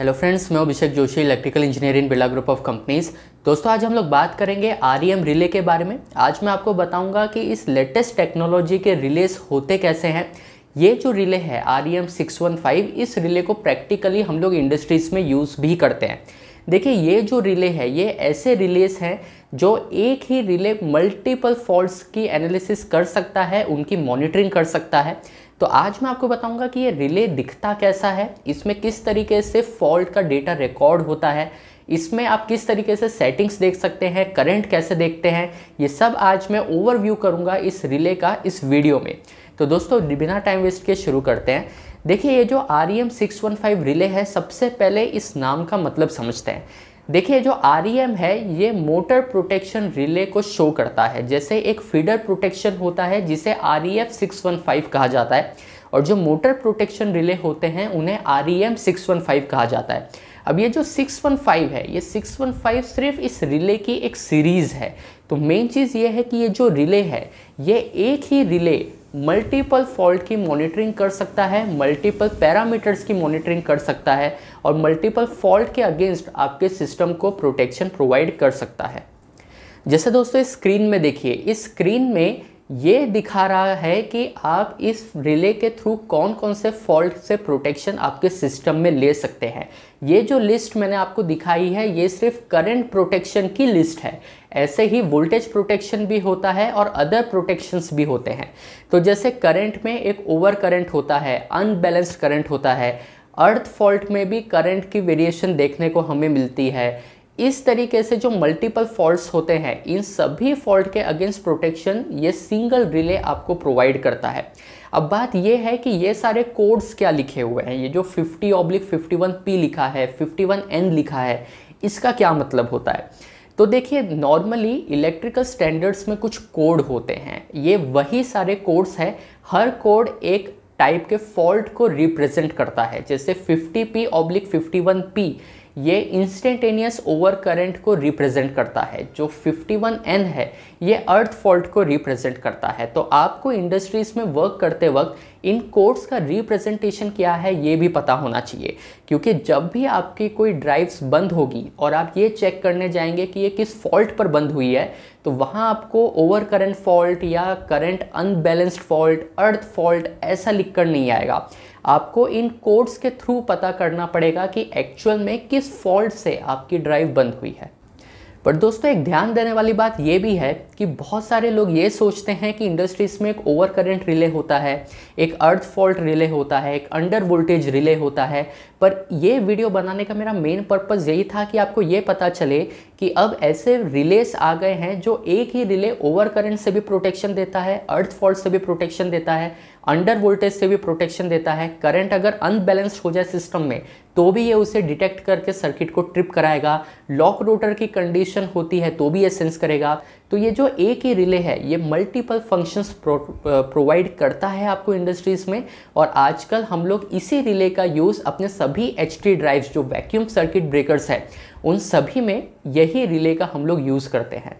hello friends मैं Abhishek Joshi electrical engineering Birla group of companies दोस्तों आज हम लोग बात करेंगे आर रिले e के बारे में आज मैं आपको बताऊंगा कि इस लेटेस्ट टेक्नोलॉजी के रिलेस होते कैसे हैं ये जो रिले है R E M six one five इस रिले को प्रैक्टिकली हम लोग इंडस्ट्रीज़ में यूज़ भी करते हैं देखिए ये जो रिले है ये ऐसे रिलेस हैं जो एक ही रिले मल्टीपल फॉल्ट्स की एनालिसिस कर सकता है उनकी मॉनिटरिंग कर सकता है तो आज मैं आपको बताऊंगा कि ये रिले दिखता कैसा है इसमें किस तरीके से फॉल्ट का डेटा रिकॉर्ड होता है इसमें आप किस तरीके से सेटिंग्स देख सकते हैं करंट कैसे देखते हैं ये सब आज मैं ओवरव्यू करूंगा इस रिले का इस वीडियो में तो दोस्तों बिना टाइम वेस्ट के शुरू करते हैं देखिए ये जो R E M six one five relay है सबसे पहले इस नाम का मतलब समझते हैं देखिए जो आर e है ये मोटर प्रोटेक्शन रिले को शो करता है जैसे एक फीडर प्रोटेक्शन होता है जिसे R E F six one five कहा जाता है और जो मोटर प्रोटेक्शन रिले होते हैं उन्हें R E M six one five कहा जाता है अब ये जो 615 है ये 615 सिर्फ इस रिले की एक सीरीज़ है तो मेन चीज़ ये है कि ये जो रिले है ये एक ही रिले मल्टीपल फॉल्ट की मॉनिटरिंग कर सकता है मल्टीपल पैरामीटर्स की मॉनिटरिंग कर सकता है और मल्टीपल फॉल्ट के अगेंस्ट आपके सिस्टम को प्रोटेक्शन प्रोवाइड कर सकता है जैसे दोस्तों इस स्क्रीन में देखिए इस स्क्रीन में ये दिखा रहा है कि आप इस रिले के थ्रू कौन कौन से फॉल्ट से प्रोटेक्शन आपके सिस्टम में ले सकते हैं ये जो लिस्ट मैंने आपको दिखाई है ये सिर्फ करंट प्रोटेक्शन की लिस्ट है ऐसे ही वोल्टेज प्रोटेक्शन भी होता है और अदर प्रोटेक्शंस भी होते हैं तो जैसे करंट में एक ओवर करंट होता है अनबैलेंस्ड करंट होता है अर्थ फॉल्ट में भी करंट की वेरिएशन देखने को हमें मिलती है इस तरीके से जो मल्टीपल फॉल्ट्स होते हैं इन सभी फॉल्ट के अगेंस्ट प्रोटेक्शन ये सिंगल रिले आपको प्रोवाइड करता है अब बात ये है कि ये सारे कोड्स क्या लिखे हुए हैं ये जो 50 ऑब्लिक 51 पी लिखा है 51 एन लिखा है इसका क्या मतलब होता है तो देखिए नॉर्मली इलेक्ट्रिकल स्टैंडर्ड्स में कुछ कोड होते हैं ये वही सारे कोड्स हैं हर कोड एक टाइप के फॉल्ट को रिप्रेजेंट करता है जैसे 50p पी ऑब्लिक फिफ्टी ये इंस्टेंटेनियस ओवर करेंट को रिप्रेजेंट करता है जो 51N है ये अर्थ फॉल्ट को रिप्रेजेंट करता है तो आपको इंडस्ट्रीज में वर्क करते वक्त इन कोड्स का रिप्रेजेंटेशन क्या है ये भी पता होना चाहिए क्योंकि जब भी आपकी कोई ड्राइव्स बंद होगी और आप ये चेक करने जाएंगे कि ये किस फॉल्ट पर बंद हुई है तो वहाँ आपको ओवर करंट फॉल्ट या current unbalanced fault earth fault ऐसा लिख कर नहीं आएगा आपको इन कोड्स के थ्रू पता करना पड़ेगा कि एक्चुअल में किस फॉल्ट से आपकी ड्राइव बंद हुई है पर दोस्तों एक ध्यान देने वाली बात यह भी है कि बहुत सारे लोग ये सोचते हैं कि इंडस्ट्रीज में एक ओवर करेंट रिले होता है एक अर्थ फॉल्ट रिले होता है एक अंडर वोल्टेज रिले होता है पर ये वीडियो बनाने का मेरा मेन पर्पज़ यही था कि आपको ये पता चले कि अब ऐसे रिलेस आ गए हैं जो एक ही रिले ओवर करेंट से भी प्रोटेक्शन देता है अर्थ फॉल्ट से भी प्रोटेक्शन देता है अंडर वोल्टेज से भी प्रोटेक्शन देता है करंट अगर अनबैलेंस्ड हो जाए सिस्टम में तो भी ये उसे डिटेक्ट करके सर्किट को ट्रिप कराएगा लॉक रोटर की कंडीशन होती है तो भी ये सेंस करेगा तो ये जो एक ही रिले है ये मल्टीपल फंक्शंस प्रोवाइड करता है आपको इंडस्ट्रीज़ में और आजकल हम लोग इसी रिले का यूज़ अपने सभी एच ड्राइव्स जो वैक्यूम सर्किट ब्रेकर्स हैं उन सभी में यही रिले का हम लोग यूज़ करते हैं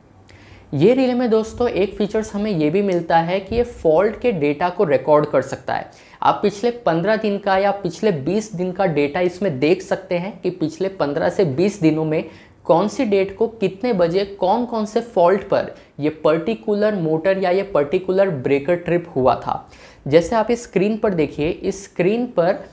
ये रिले में दोस्तों एक फीचर्स हमें ये भी मिलता है कि ये फॉल्ट के डेटा को रिकॉर्ड कर सकता है आप पिछले 15 दिन का या पिछले 20 दिन का डेटा इसमें देख सकते हैं कि पिछले 15 से 20 दिनों में कौन सी डेट को कितने बजे कौन कौन से फॉल्ट पर ये पर्टिकुलर मोटर या ये पर्टिकुलर ब्रेकर ट्रिप हुआ था जैसे आप इस स्क्रीन पर देखिए इस स्क्रीन पर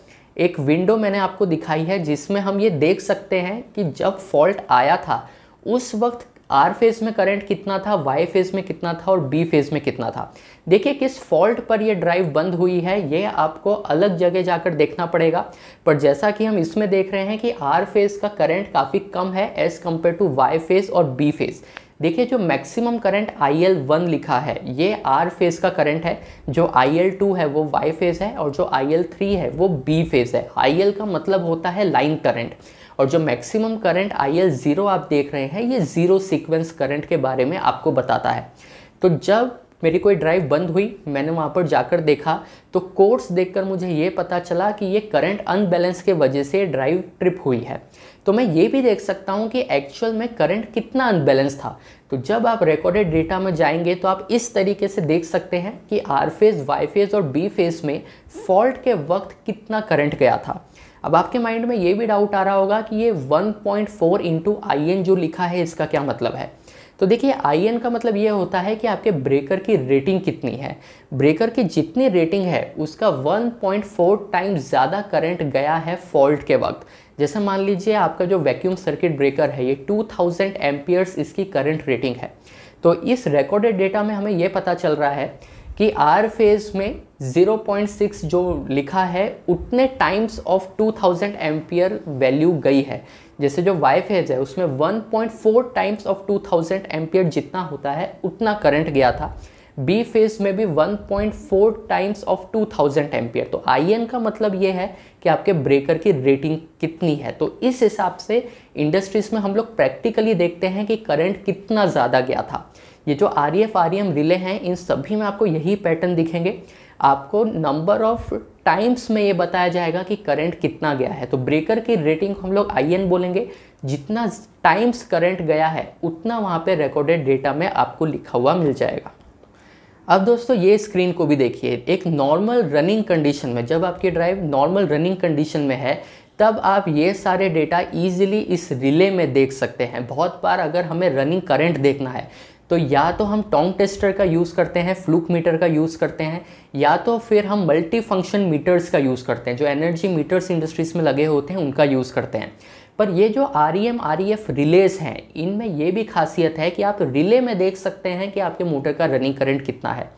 एक विंडो मैंने आपको दिखाई है जिसमें हम ये देख सकते हैं कि जब फॉल्ट आया था उस वक्त आर फेज में करंट कितना था वाई फेज में कितना था और बी फेज में कितना था देखिए किस फॉल्ट पर यह ड्राइव बंद हुई है ये आपको अलग जगह जाकर देखना पड़ेगा पर जैसा कि हम इसमें देख रहे हैं कि आर फेज का करंट काफ़ी कम है as compare to Y phase और बी फेज देखिए जो maximum current I L one लिखा है ये आर फेज का करंट है जो आई एल टू है वो वाई फेज है और जो आई एल थ्री है वो बी फेज है आई एल का मतलब होता है लाइन करंट और जो maximum current I L zero आप देख रहे हैं ये ज़ीरो सीक्वेंस करंट के बारे में आपको बताता है तो जब मेरी कोई ड्राइव बंद हुई मैंने वहाँ पर जाकर देखा तो कोर्स देखकर मुझे ये पता चला कि ये करंट अनबैलेंस के वजह से ड्राइव ट्रिप हुई है तो मैं ये भी देख सकता हूँ कि एक्चुअल में करंट कितना अनबैलेंस था तो जब आप रिकॉर्डेड डेटा में जाएंगे तो आप इस तरीके से देख सकते हैं कि आर फेज वाई फेज और बी फेज में फॉल्ट के वक्त कितना करंट गया था अब आपके माइंड में ये भी डाउट आ रहा होगा कि ये 1.4 पॉइंट फोर इंटू आई जो लिखा है इसका क्या मतलब है तो देखिए आई का मतलब ये होता है कि आपके ब्रेकर की रेटिंग कितनी है ब्रेकर की जितनी रेटिंग है उसका 1.4 टाइम ज़्यादा करंट गया है फॉल्ट के वक्त जैसे मान लीजिए आपका जो वैक्यूम सर्किट ब्रेकर है ये 2000 थाउजेंड इसकी करंट रेटिंग है तो इस रिकॉर्डेड डेटा में हमें यह पता चल रहा है कि आर फेज में 0.6 जो लिखा है उतने times of 2000 thousand ampere value गई है जैसे जो वाई फेज है उसमें 1.4 टाइम्स ऑफ 2000 थाउजेंड एम्पियर जितना होता है उतना करंट गया था बी फेज में भी 1.4 टाइम्स ऑफ 2000 थाउजेंड एम्पियर तो आई एन का मतलब ये है कि आपके ब्रेकर की रेटिंग कितनी है तो इस हिसाब से इंडस्ट्रीज में हम लोग प्रैक्टिकली देखते हैं कि करंट कितना ज़्यादा गया था ये जो R E F R E M relay हैं इन सभी में आपको यही पैटर्न दिखेंगे आपको नंबर ऑफ टाइम्स में ये बताया जाएगा कि करंट कितना गया है तो ब्रेकर की रेटिंग हम लोग आई एन बोलेंगे जितना टाइम्स करंट गया है उतना वहाँ पे रिकॉर्डेड डेटा में आपको लिखा हुआ मिल जाएगा अब दोस्तों ये स्क्रीन को भी देखिए एक नॉर्मल रनिंग कंडीशन में जब आपकी ड्राइव नॉर्मल रनिंग कंडीशन में है तब आप ये सारे डेटा इजीली इस रिले में देख सकते हैं बहुत बार अगर हमें रनिंग करंट देखना है तो या तो हम टोंग टेस्टर का यूज़ करते हैं फ्लूक मीटर का यूज़ करते हैं या तो फिर हम मल्टी फंक्शन मीटर्स का यूज़ करते हैं जो एनर्जी मीटर्स इंडस्ट्रीज़ में लगे होते हैं उनका यूज़ करते हैं पर ये जो R E M R E F relays हैं इनमें ये भी खासियत है कि आप रिले में देख सकते हैं कि आपके मोटर का रनिंग करंट कितना है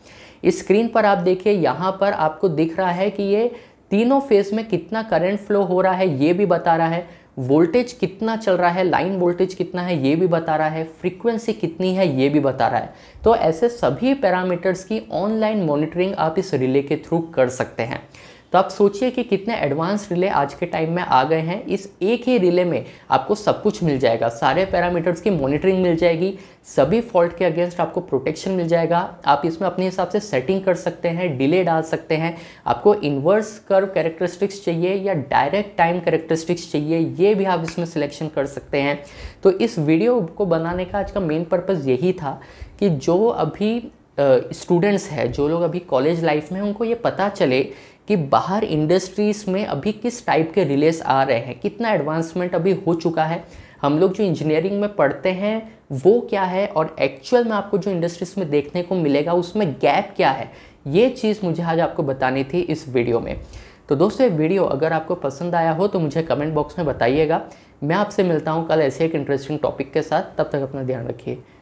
इस स्क्रीन पर आप देखिए यहाँ पर आपको दिख रहा है कि ये तीनों फेज़ में कितना करंट फ्लो हो रहा है ये भी बता रहा है वोल्टेज कितना चल रहा है लाइन वोल्टेज कितना है ये भी बता रहा है फ्रीक्वेंसी कितनी है ये भी बता रहा है तो ऐसे सभी पैरामीटर्स की ऑनलाइन मॉनिटरिंग आप इस रिले के थ्रू कर सकते हैं तो आप सोचिए कि कितने एडवांस रिले आज के टाइम में आ गए हैं इस एक ही रिले में आपको सब कुछ मिल जाएगा सारे पैरामीटर्स की मॉनिटरिंग मिल जाएगी सभी फॉल्ट के अगेंस्ट आपको प्रोटेक्शन मिल जाएगा आप इसमें अपने हिसाब से सेटिंग कर सकते हैं डिले डाल सकते हैं आपको इन्वर्स कर्व कैरेक्टरिस्टिक्स चाहिए या डायरेक्ट टाइम कैरेक्टरिस्टिक्स चाहिए ये भी आप इसमें सिलेक्शन कर सकते हैं तो इस वीडियो को बनाने का आज का मेन पर्पज़ यही था कि जो अभी स्टूडेंट्स हैं जो लोग अभी कॉलेज लाइफ में उनको ये पता चले कि बाहर इंडस्ट्रीज़ में अभी किस टाइप के रिलेस आ रहे हैं कितना एडवांसमेंट अभी हो चुका है हम लोग जो इंजीनियरिंग में पढ़ते हैं वो क्या है और एक्चुअल में आपको जो इंडस्ट्रीज़ में देखने को मिलेगा उसमें गैप क्या है ये चीज़ मुझे आज आपको बतानी थी इस वीडियो में तो दोस्तों ये वीडियो अगर आपको पसंद आया हो तो मुझे कमेंट बॉक्स में बताइएगा मैं आपसे मिलता हूँ कल ऐसे एक इंटरेस्टिंग टॉपिक के साथ तब तक अपना ध्यान रखिए